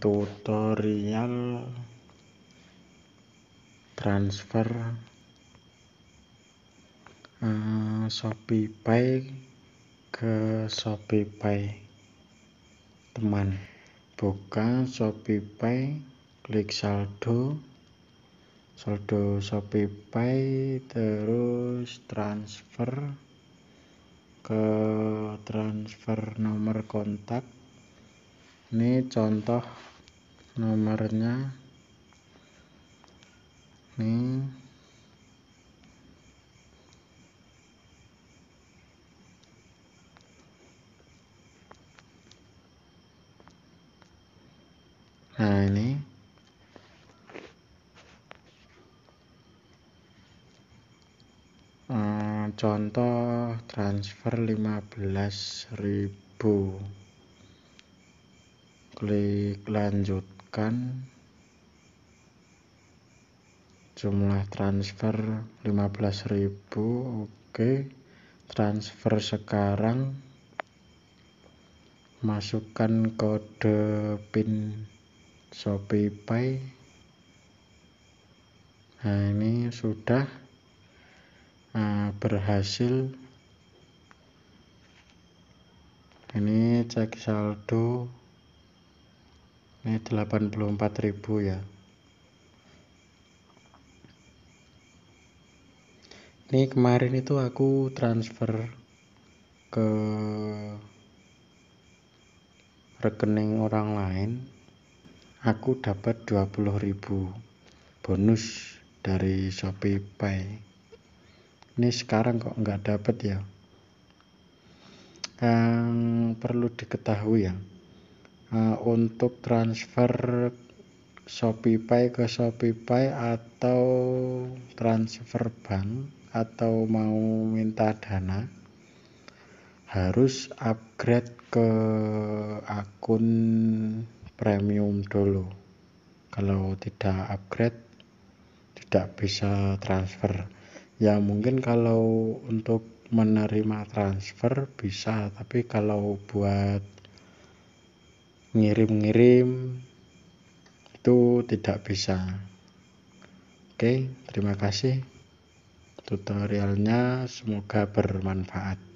tutorial transfer uh, Shopee ke Shopeepay teman buka Shopeepay, klik saldo saldo Shopee terus transfer ke transfer nomor kontak ini contoh nomornya nih nah ini eh, contoh transfer 15.000 klik lanjutkan jumlah transfer 15.000 oke transfer sekarang masukkan kode pin ShopeePay. nah ini sudah nah, berhasil ini cek saldo ini 84.000 ya ini kemarin itu aku transfer ke rekening orang lain aku dapat 20.000 bonus dari Shopee Pay ini sekarang kok nggak dapat ya yang perlu diketahui ya uh, untuk transfer shopeepay ke shopeepay atau transfer bank atau mau minta dana harus upgrade ke akun premium dulu kalau tidak upgrade tidak bisa transfer ya mungkin kalau untuk menerima transfer bisa tapi kalau buat ngirim-ngirim itu tidak bisa oke terima kasih tutorialnya semoga bermanfaat